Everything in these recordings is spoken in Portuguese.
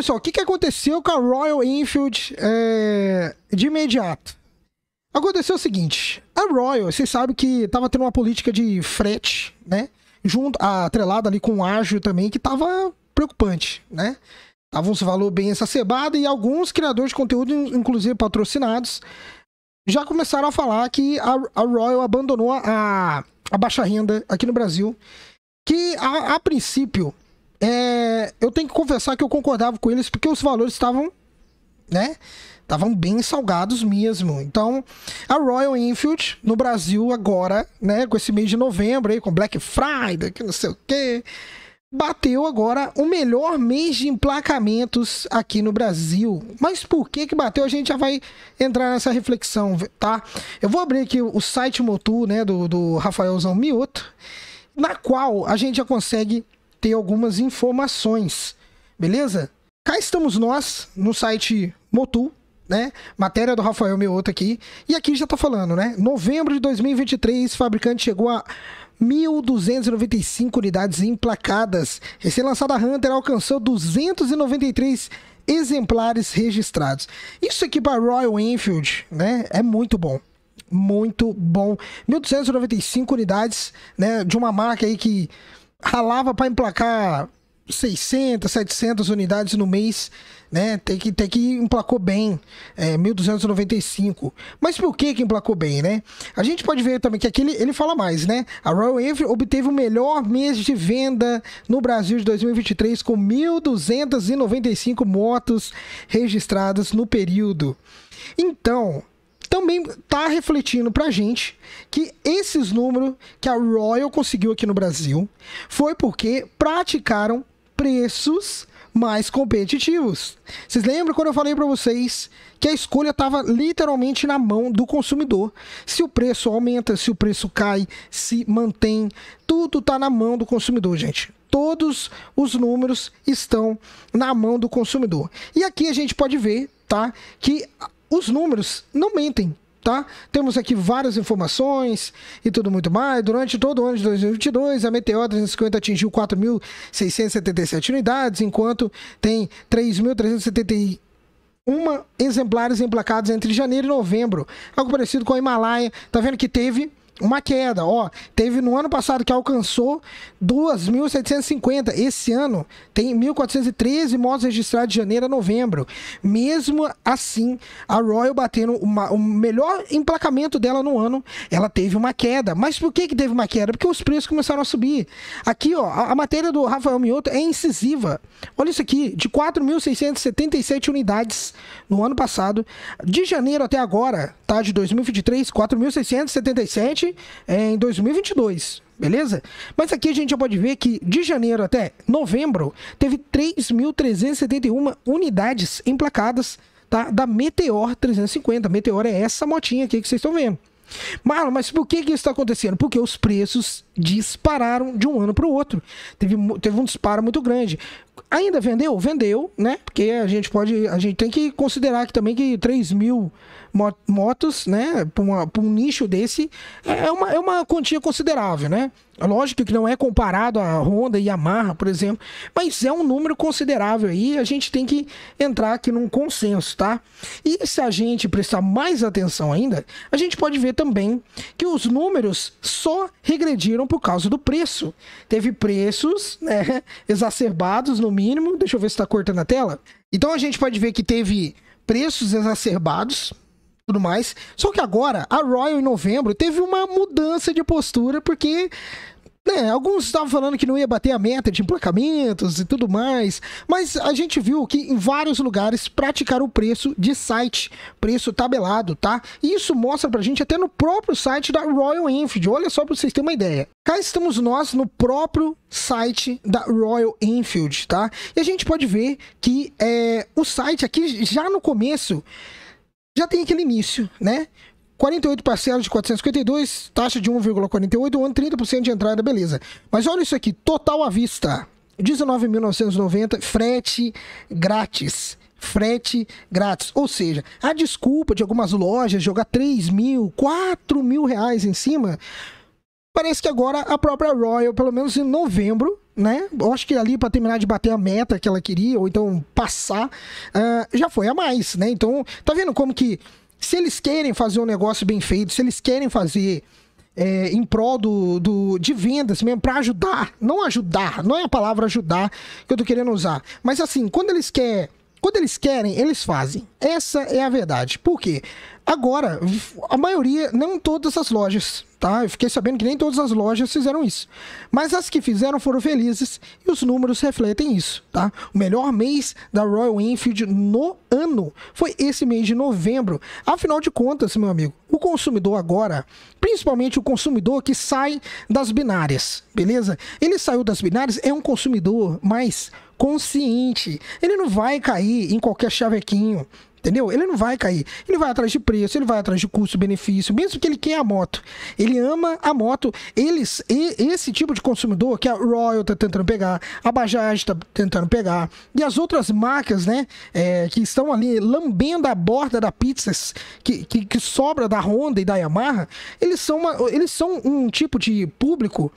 pessoal, o que, que aconteceu com a Royal Enfield é, de imediato? Aconteceu o seguinte: a Royal, vocês sabem que tava tendo uma política de frete, né? Junto, atrelada ali com o ágil também, que tava preocupante, né? Tava um valor bem exacerbado e alguns criadores de conteúdo, inclusive patrocinados, já começaram a falar que a, a Royal abandonou a, a baixa renda aqui no Brasil. Que a, a princípio é, eu tenho que confessar que eu concordava com eles porque os valores estavam, né? Estavam bem salgados mesmo. Então, a Royal Enfield no Brasil agora, né? Com esse mês de novembro aí, com Black Friday, que não sei o quê. Bateu agora o melhor mês de emplacamentos aqui no Brasil. Mas por que que bateu? A gente já vai entrar nessa reflexão, tá? Eu vou abrir aqui o site Motu, né? Do, do Rafaelzão Mioto. Na qual a gente já consegue ter algumas informações, beleza? Cá estamos nós no site Motul, né? Matéria do Rafael Meoto aqui. E aqui já tá falando, né? Novembro de 2023, fabricante chegou a 1.295 unidades emplacadas. Recém-lançada Hunter alcançou 293 exemplares registrados. Isso aqui para Royal Enfield, né? É muito bom. Muito bom. 1.295 unidades, né? De uma marca aí que ralava para emplacar 600, 700 unidades no mês, né? Tem que, tem que emplacou bem, é, 1.295. Mas por que que emplacou bem, né? A gente pode ver também que aqui ele, ele fala mais, né? A Royal Enfield obteve o melhor mês de venda no Brasil de 2023 com 1.295 motos registradas no período. Então, também está refletindo para a gente que esses números que a Royal conseguiu aqui no Brasil foi porque praticaram preços mais competitivos. Vocês lembram quando eu falei para vocês que a escolha estava literalmente na mão do consumidor? Se o preço aumenta, se o preço cai, se mantém, tudo está na mão do consumidor, gente. Todos os números estão na mão do consumidor. E aqui a gente pode ver, tá, que os números não mentem. Tá? Temos aqui várias informações e tudo muito mais. Durante todo o ano de 2022, a Meteor 350 atingiu 4.677 unidades, enquanto tem 3.371 exemplares emplacados entre janeiro e novembro. Algo parecido com a Himalaia. Tá vendo que teve uma queda, ó. Teve no ano passado que alcançou 2.750. Esse ano tem 1.413 motos registrados de janeiro a novembro. Mesmo assim, a Royal batendo uma, o melhor emplacamento dela no ano, ela teve uma queda. Mas por que, que teve uma queda? Porque os preços começaram a subir. Aqui, ó, a, a matéria do Rafael Mioto é incisiva. Olha isso aqui, de 4.677 unidades no ano passado, de janeiro até agora, tá? De 2023, 4.677. 2017 em 2022 beleza? Mas aqui a gente já pode ver que de janeiro até novembro teve 3.371 unidades emplacadas tá? da Meteor 350. Meteor é essa motinha aqui que vocês estão vendo. Marlon, mas por que, que isso está acontecendo? Porque os preços dispararam de um ano para o outro. Teve, teve um disparo muito grande. Ainda vendeu? Vendeu, né? Porque a gente pode. A gente tem que considerar que também que 3 mil motos, né? Para um nicho desse, é, é uma, é uma quantia considerável, né? Lógico que não é comparado a Honda e Yamaha, por exemplo, mas é um número considerável aí. A gente tem que entrar aqui num consenso, tá? E se a gente prestar mais atenção ainda, a gente pode ver também que os números só regrediram por causa do preço. Teve preços né, exacerbados, no mínimo. Deixa eu ver se está cortando a tela. Então a gente pode ver que teve preços exacerbados, tudo mais. Só que agora, a Royal em novembro teve uma mudança de postura, porque é, alguns estavam falando que não ia bater a meta de emplacamentos e tudo mais, mas a gente viu que em vários lugares praticaram o preço de site, preço tabelado, tá? E isso mostra pra gente até no próprio site da Royal Enfield. Olha só pra vocês terem uma ideia. Cá estamos nós no próprio site da Royal Enfield, tá? E a gente pode ver que é, o site aqui já no começo já tem aquele início, né? 48 parcelas de 452, taxa de 1,48, ano, 30% de entrada, beleza. Mas olha isso aqui, total à vista, 19.990, frete grátis frete grátis. Ou seja, a desculpa de algumas lojas jogar 3 mil, 4 mil reais em cima. Parece que agora a própria Royal, pelo menos em novembro, né? Eu acho que ali para terminar de bater a meta que ela queria, ou então passar, uh, já foi a mais, né? Então, tá vendo como que se eles querem fazer um negócio bem feito, se eles querem fazer é, em prol do, do, de vendas mesmo, para ajudar, não ajudar, não é a palavra ajudar que eu tô querendo usar, mas assim, quando eles querem. Quando eles querem, eles fazem. Essa é a verdade. Por quê? Agora, a maioria, não todas as lojas, tá? Eu fiquei sabendo que nem todas as lojas fizeram isso. Mas as que fizeram foram felizes e os números refletem isso, tá? O melhor mês da Royal Enfield no ano foi esse mês de novembro. Afinal de contas, meu amigo, o consumidor agora, principalmente o consumidor que sai das binárias, beleza? Ele saiu das binárias, é um consumidor mais consciente. Ele não vai cair em qualquer chavequinho. Entendeu? Ele não vai cair. Ele vai atrás de preço, ele vai atrás de custo-benefício, mesmo que ele queira a moto. Ele ama a moto. Eles, esse tipo de consumidor que a Royal tá tentando pegar, a Bajaj tá tentando pegar, e as outras marcas, né, é, que estão ali lambendo a borda da pizza que, que, que sobra da Honda e da Yamaha, eles são, uma, eles são um tipo de público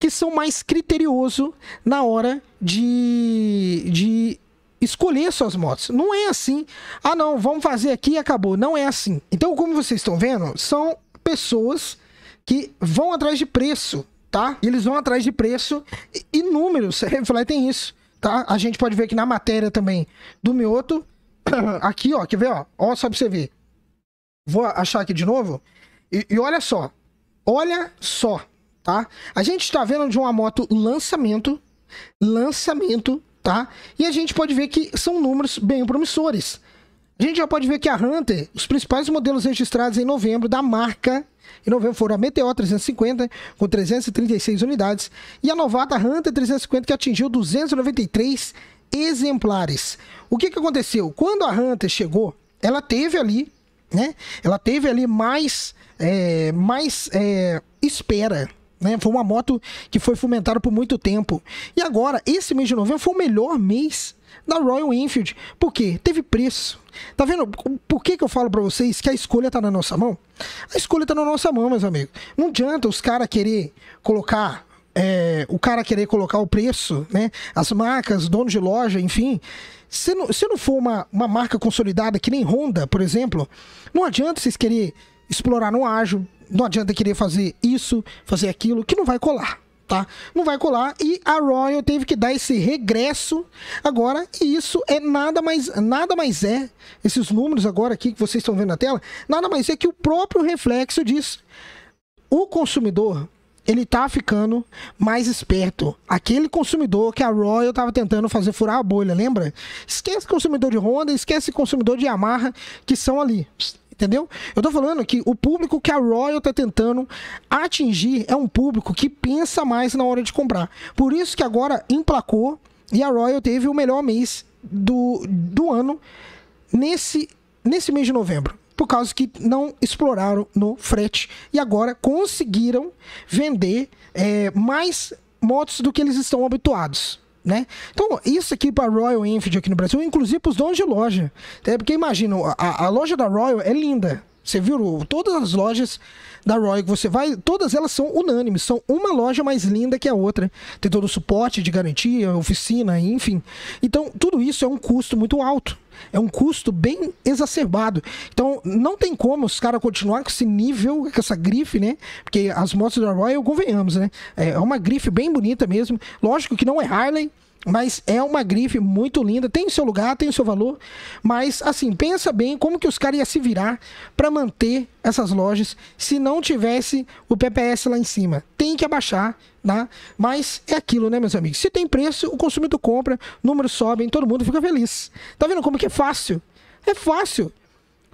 que são mais criterioso na hora de, de escolher suas motos. Não é assim. Ah, não, vamos fazer aqui e acabou. Não é assim. Então, como vocês estão vendo, são pessoas que vão atrás de preço, tá? Eles vão atrás de preço e números refletem isso, tá? A gente pode ver aqui na matéria também do Mioto. Aqui, ó, quer ver, ó? Ó, só pra você ver. Vou achar aqui de novo. E, e olha só. Olha só tá? A gente está vendo de uma moto lançamento, lançamento, tá? E a gente pode ver que são números bem promissores. A gente já pode ver que a Hunter, os principais modelos registrados em novembro da marca, em novembro foram a Meteor 350 com 336 unidades e a Novata Hunter 350 que atingiu 293 exemplares. O que, que aconteceu? Quando a Hunter chegou, ela teve ali, né? Ela teve ali mais, é, mais é, espera, né? Foi uma moto que foi fomentada por muito tempo. E agora, esse mês de novembro foi o melhor mês da Royal Enfield. Por quê? Teve preço. Tá vendo? Por que, que eu falo para vocês que a escolha tá na nossa mão? A escolha tá na nossa mão, meus amigos. Não adianta os caras querer colocar é, o cara querer colocar o preço, né? As marcas, dono de loja, enfim. Se não, se não for uma, uma marca consolidada que nem Honda, por exemplo, não adianta vocês querer explorar no ágil, não adianta querer fazer isso, fazer aquilo, que não vai colar. Tá? Não vai colar. E a Royal teve que dar esse regresso agora. E isso é nada mais, nada mais é. Esses números agora aqui que vocês estão vendo na tela, nada mais é que o próprio reflexo disso. O consumidor, ele tá ficando mais esperto. Aquele consumidor que a Royal tava tentando fazer furar a bolha, lembra? Esquece consumidor de Honda, esquece consumidor de Yamaha, que são ali entendeu? Eu tô falando que o público que a Royal tá tentando atingir é um público que pensa mais na hora de comprar. Por isso que agora emplacou e a Royal teve o melhor mês do, do ano nesse, nesse mês de novembro. Por causa que não exploraram no frete. E agora conseguiram vender é, mais motos do que eles estão habituados. Né? Então, isso aqui para Royal Enfield aqui no Brasil, inclusive para os donos de loja. É, porque imagina, a, a loja da Royal é linda. Você viu todas as lojas da Royal que você vai, todas elas são unânimes, são uma loja mais linda que a outra. Tem todo o suporte de garantia, oficina, enfim. Então, tudo isso é um custo muito alto. É um custo bem exacerbado. Então, não tem como os caras continuar com esse nível, com essa grife, né? Porque as motos da Royal, convenhamos, né? É uma grife bem bonita mesmo. Lógico que não é Harley, mas é uma grife muito linda, tem o seu lugar, tem o seu valor, mas assim, pensa bem como que os caras iam se virar para manter essas lojas se não tivesse o PPS lá em cima. Tem que abaixar, né? Mas é aquilo, né, meus amigos? Se tem preço, o consumidor compra, números sobem, todo mundo fica feliz. Tá vendo como que é fácil? É fácil.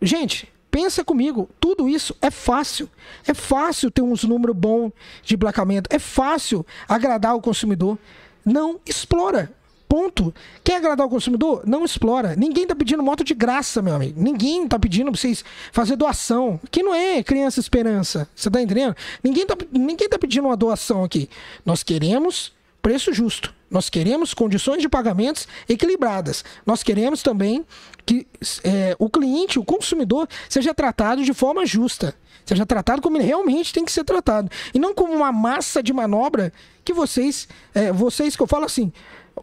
Gente, pensa comigo, tudo isso é fácil. É fácil ter uns números bons de emplacamento, é fácil agradar o consumidor não explora. Ponto. Quer agradar o consumidor? Não explora. Ninguém tá pedindo moto de graça, meu amigo. Ninguém tá pedindo pra vocês fazer doação. Que não é criança esperança. Você tá entendendo? Ninguém tá, ninguém tá pedindo uma doação aqui. Nós queremos preço justo. Nós queremos condições de pagamentos equilibradas. Nós queremos também que é, o cliente, o consumidor, seja tratado de forma justa. Seja tratado como ele realmente tem que ser tratado. E não como uma massa de manobra que vocês, é, vocês que eu falo assim,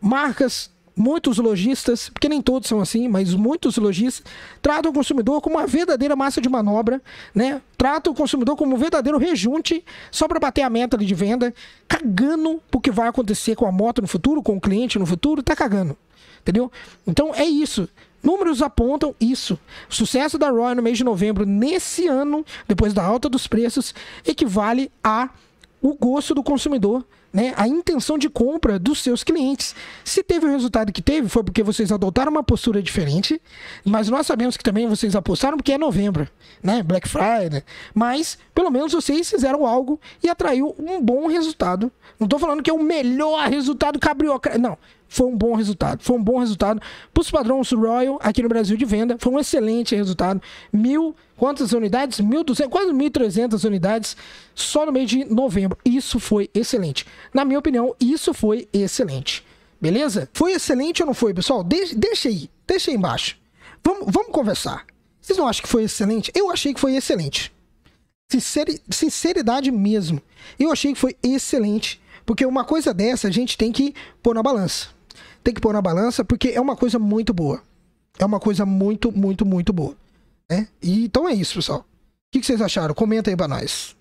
marcas muitos lojistas, porque nem todos são assim, mas muitos lojistas tratam o consumidor como uma verdadeira massa de manobra, né? Tratam o consumidor como um verdadeiro rejunte só para bater a meta de venda, cagando o que vai acontecer com a moto no futuro, com o cliente no futuro, tá cagando. Entendeu? Então é isso. Números apontam isso. O sucesso da Roy no mês de novembro nesse ano, depois da alta dos preços, equivale a o gosto do consumidor né, a intenção de compra dos seus clientes. Se teve o resultado que teve, foi porque vocês adotaram uma postura diferente, mas nós sabemos que também vocês apostaram porque é novembro, né, Black Friday. Mas pelo menos vocês fizeram algo e atraiu um bom resultado. Não estou falando que é o melhor resultado cabriocrático, não foi um bom resultado. Foi um bom resultado. Para os padrões Royal aqui no Brasil de venda, foi um excelente resultado. Mil, quantas unidades? 1.200, quase 1.300 unidades só no mês de novembro. Isso foi excelente. Na minha opinião, isso foi excelente. Beleza? Foi excelente ou não foi, pessoal? De deixa aí, deixa aí embaixo. Vamos, vamos conversar. Vocês não acham que foi excelente? Eu achei que foi excelente. Sinceri sinceridade mesmo. Eu achei que foi excelente. Porque uma coisa dessa a gente tem que pôr na balança tem que pôr na balança, porque é uma coisa muito boa. É uma coisa muito, muito, muito boa. Né? E, então é isso, pessoal. O que, que vocês acharam? Comenta aí pra nós.